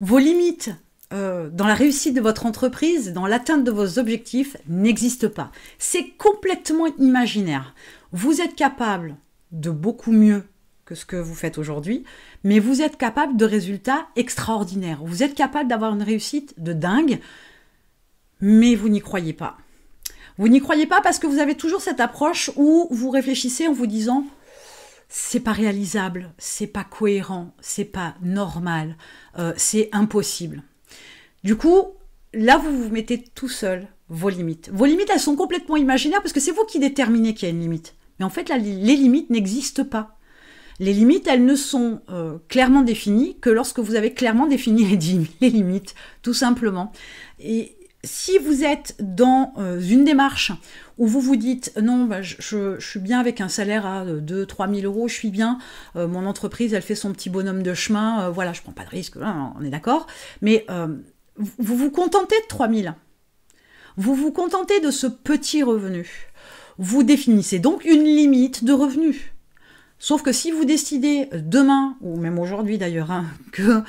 Vos limites euh, dans la réussite de votre entreprise, dans l'atteinte de vos objectifs, n'existent pas. C'est complètement imaginaire. Vous êtes capable de beaucoup mieux que ce que vous faites aujourd'hui, mais vous êtes capable de résultats extraordinaires. Vous êtes capable d'avoir une réussite de dingue, mais vous n'y croyez pas. Vous n'y croyez pas parce que vous avez toujours cette approche où vous réfléchissez en vous disant c'est pas réalisable, c'est pas cohérent, c'est pas normal, euh, c'est impossible. Du coup, là, vous vous mettez tout seul vos limites. Vos limites, elles sont complètement imaginaires parce que c'est vous qui déterminez qu'il y a une limite. Mais en fait, les limites n'existent pas. Les limites, elles ne sont euh, clairement définies que lorsque vous avez clairement défini les, les limites, tout simplement. Et si vous êtes dans euh, une démarche où vous vous dites non, bah, je, suis bien avec un salaire à 2-3 euh, 000 euros, je suis bien, euh, mon entreprise, elle fait son petit bonhomme de chemin, voilà, je prends pas de risque, hein, on est d'accord, mais vous vous contentez de 3 000, vous vous contentez de ce petit revenu, vous définissez donc une limite de revenu. Sauf que si vous décidez demain, ou même aujourd'hui d'ailleurs, hein, que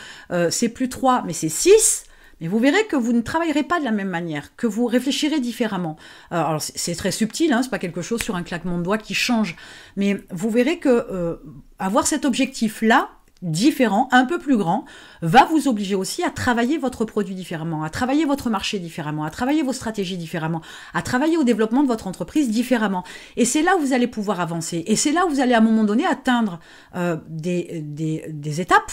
c'est plus 3, mais c'est 6, mais vous verrez que vous ne travaillerez pas de la même manière, que vous réfléchirez différemment. Euh, alors c'est très subtil, hein, c'est pas quelque chose sur un claquement de doigts qui change, mais vous verrez que euh, avoir cet objectif là, différent, un peu plus grand, va vous obliger aussi à travailler votre produit différemment, à travailler votre marché différemment, à travailler vos stratégies différemment, à travailler au développement de votre entreprise différemment. Et c'est là où vous allez pouvoir avancer. Et c'est là où vous allez à un moment donné atteindre euh, des, des, des, étapes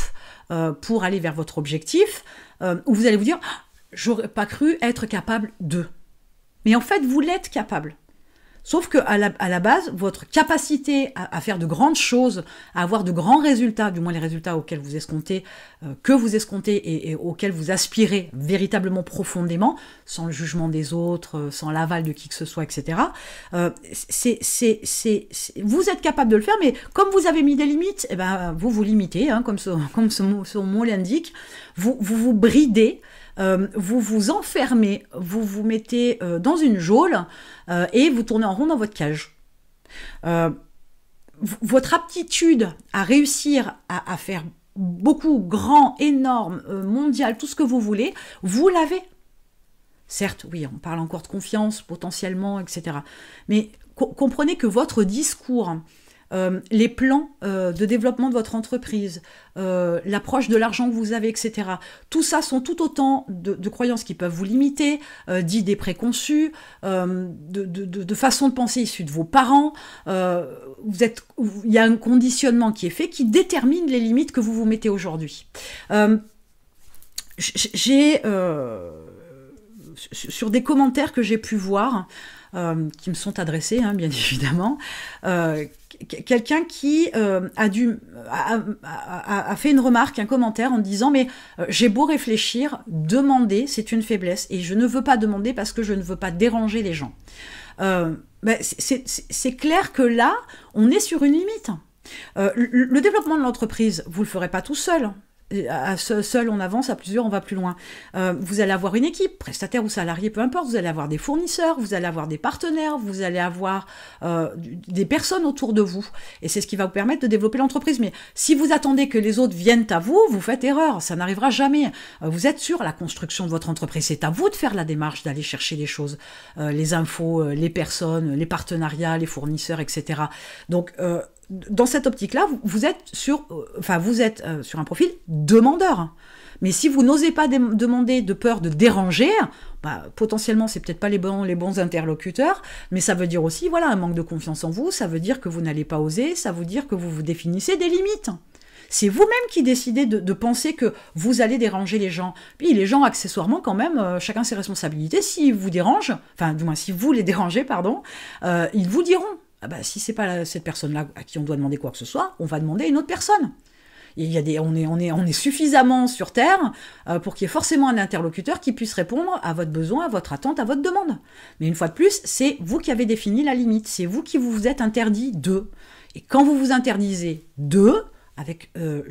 euh, pour aller vers votre objectif, euh, où vous allez vous dire, j'aurais pas cru être capable de. Mais en fait, vous l'êtes capable. Sauf que à la, à la base, votre capacité à, faire de grandes choses, à avoir de grands résultats, du moins les résultats auxquels vous escomptez, euh, que vous escomptez et, auxquels vous aspirez véritablement profondément, sans le jugement des autres, euh, sans l'aval de qui que ce soit, etc. Euh, c'est, c'est, c'est, vous êtes capable de le faire, mais comme vous avez mis des limites, eh ben, vous vous limitez, hein, comme, ce, comme ce, mot l'indique, vous, vous vous bridez. Euh, vous vous enfermez, vous vous mettez euh, dans une geôle euh, et vous tournez en rond dans votre cage. votre aptitude à réussir à, faire beaucoup, grand, énorme, mondial, tout ce que vous voulez, vous l'avez. Certes, oui, on parle encore de confiance potentiellement, etc. Mais comprenez que votre discours, euh, les plans euh, de développement de votre entreprise, euh, l'approche de l'argent que vous avez, etc. Tout ça sont tout autant de, croyances qui peuvent vous limiter, d'idées préconçues, de, de façons de penser issues de vos parents. il y a un conditionnement qui est fait qui détermine les limites que vous vous mettez aujourd'hui. J'ai sur des commentaires que j'ai pu voir, euh, qui me sont adressés, hein, bien évidemment, euh, quelqu'un qui euh, a, dû, a, fait une remarque, un commentaire en disant mais j'ai beau réfléchir, demander c'est une faiblesse et je ne veux pas demander parce que je ne veux pas déranger les gens. Ben, c'est clair que là on est sur une limite. Le, le développement de l'entreprise, vous le ferez pas tout seul à seul on avance, à plusieurs on va plus loin. Euh, vous allez avoir une équipe, prestataire ou salarié, peu importe, vous allez avoir des fournisseurs, vous allez avoir des partenaires, vous allez avoir euh, des personnes autour de vous. Et c'est ce qui va vous permettre de développer l'entreprise. Mais si vous attendez que les autres viennent à vous, vous faites erreur, ça n'arrivera jamais. Euh, vous êtes sur la construction de votre entreprise, c'est à vous de faire la démarche, d'aller chercher les choses, les infos, les personnes, les partenariats, les fournisseurs, etc. Donc dans cette optique-là, vous êtes sur, euh, enfin, vous êtes euh, sur un profil demandeur. Mais si vous n'osez pas demander de peur de déranger, bah, potentiellement, c'est peut-être pas les bons, les bons interlocuteurs, mais ça veut dire aussi, voilà, un manque de confiance en vous, ça veut dire que vous n'allez pas oser, ça veut dire que vous vous définissez des limites. C'est vous-même qui décidez de, penser que vous allez déranger les gens. Puis les gens, accessoirement, quand même, euh, chacun ses responsabilités. S'ils vous dérangent, enfin, du moins, si vous les dérangez, pardon, ils vous diront ah ce bah, si c'est pas cette personne-là à qui on doit demander quoi que ce soit, on va demander à une autre personne. Il y a des, on, est, on, est, suffisamment sur Terre euh, pour qu'il y ait forcément un interlocuteur qui puisse répondre à votre besoin, à votre attente, à votre demande. Mais une fois de plus, c'est vous qui avez défini la limite, c'est vous qui vous êtes interdit de. Et quand vous vous interdisez de, avec euh,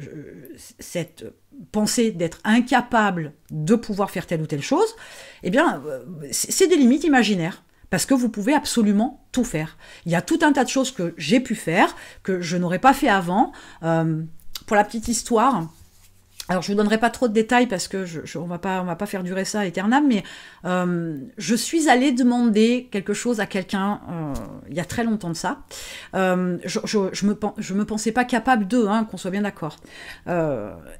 cette pensée d'être incapable de pouvoir faire telle ou telle chose, eh bien, euh, c'est des limites imaginaires. Parce que vous pouvez absolument tout faire. Il y a tout un tas de choses que j'ai pu faire, que je n'aurais pas fait avant. Euh, pour la petite histoire, alors je ne vous donnerai pas trop de détails parce que je, va pas va pas faire durer ça éternellement. mais euh, je suis allée demander quelque chose à quelqu'un euh, il y a très longtemps de ça. je, ne me me pensais pas capable d'eux, hein, qu'on soit bien d'accord.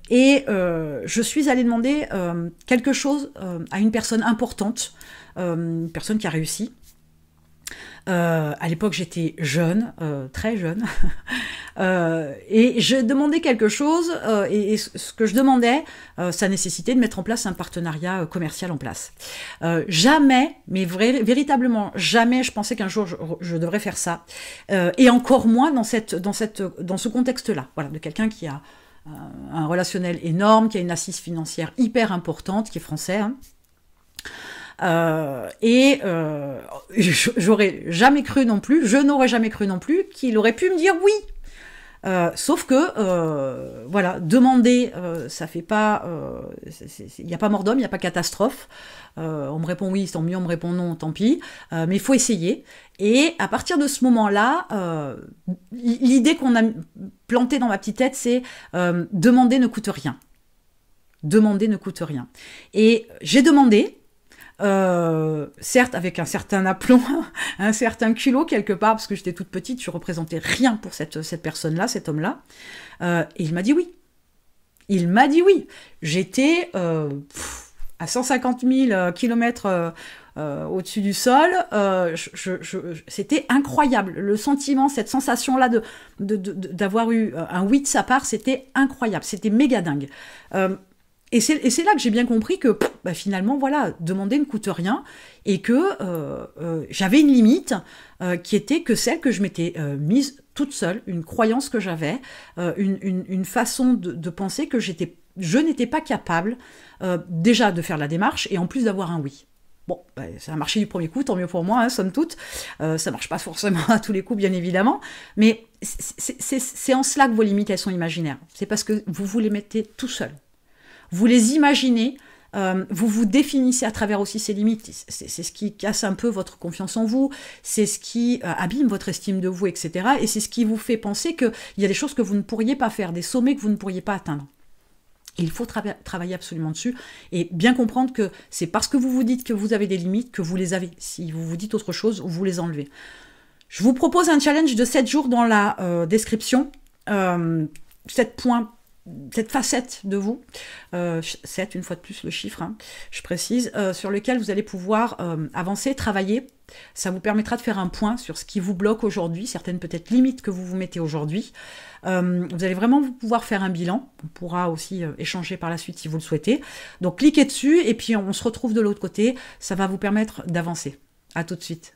et je suis allée demander quelque chose à une personne importante, une personne qui a réussi, euh, à l'époque, j'étais jeune, euh, très jeune, euh, et je demandais quelque chose, euh, et, ce que je demandais, ça nécessitait de mettre en place un partenariat commercial en place. jamais, mais véritablement jamais, je pensais qu'un jour je, devrais faire ça, et encore moins dans cette, dans cette, dans ce contexte-là. Voilà, de quelqu'un qui a un relationnel énorme, qui a une assise financière hyper importante, qui est français. Hein euh, et euh, j'aurais jamais cru non plus, je n'aurais jamais cru non plus qu'il aurait pu me dire oui. Euh, sauf que, voilà, demander, ça fait pas. Il n'y a pas mort d'homme, il n'y a pas catastrophe. on me répond oui, tant mieux, on me répond non, tant pis. mais il faut essayer. Et à partir de ce moment-là, l'idée qu'on a plantée dans ma petite tête, c'est demander ne coûte rien. Demander ne coûte rien. Et j'ai demandé, euh, certes avec un certain aplomb, un certain culot quelque part, parce que j'étais toute petite, je représentais rien pour cette, cette personne-là, cet homme-là. Euh, et il m'a dit oui. Il m'a dit oui. J'étais euh, à 150 000 kilomètres au-dessus du sol. c'était incroyable. Le sentiment, cette sensation-là de, d'avoir eu un oui de sa part, c'était incroyable. C'était méga dingue. Et c'est là que j'ai bien compris que bah, finalement, voilà, demander ne coûte rien et que euh, euh, j'avais une limite euh, qui était que celle que je m'étais mise toute seule, une croyance que j'avais, une, façon de, penser que je n'étais pas capable déjà de faire la démarche et en plus d'avoir un oui. Bon, bah, ça a marché du premier coup, tant mieux pour moi, hein, somme toute. ça ça marche pas forcément à tous les coups, bien évidemment. Mais c'est en cela que vos limites, elles sont imaginaires. C'est parce que vous vous les mettez tout seul vous les imaginez, euh, vous vous définissez à travers aussi ces limites. C'est ce qui casse un peu votre confiance en vous, c'est ce qui euh, abîme votre estime de vous, etc. Et c'est ce qui vous fait penser qu'il y a des choses que vous ne pourriez pas faire, des sommets que vous ne pourriez pas atteindre. il faut travailler absolument dessus et bien comprendre que c'est parce que vous vous dites que vous avez des limites que vous les avez. Si vous vous dites autre chose, vous les enlevez. Je vous propose un challenge de 7 jours dans la euh, description. 7 points cette facette de vous, euh, 7 une fois de plus le chiffre, hein, je précise, euh, sur lequel vous allez pouvoir euh, avancer, travailler. Ça vous permettra de faire un point sur ce qui vous bloque aujourd'hui, certaines peut-être limites que vous vous mettez aujourd'hui. Euh, vous allez vraiment pouvoir faire un bilan. On pourra aussi échanger par la suite si vous le souhaitez. Donc cliquez dessus et puis on se retrouve de l'autre côté. Ça va vous permettre d'avancer. À tout de suite.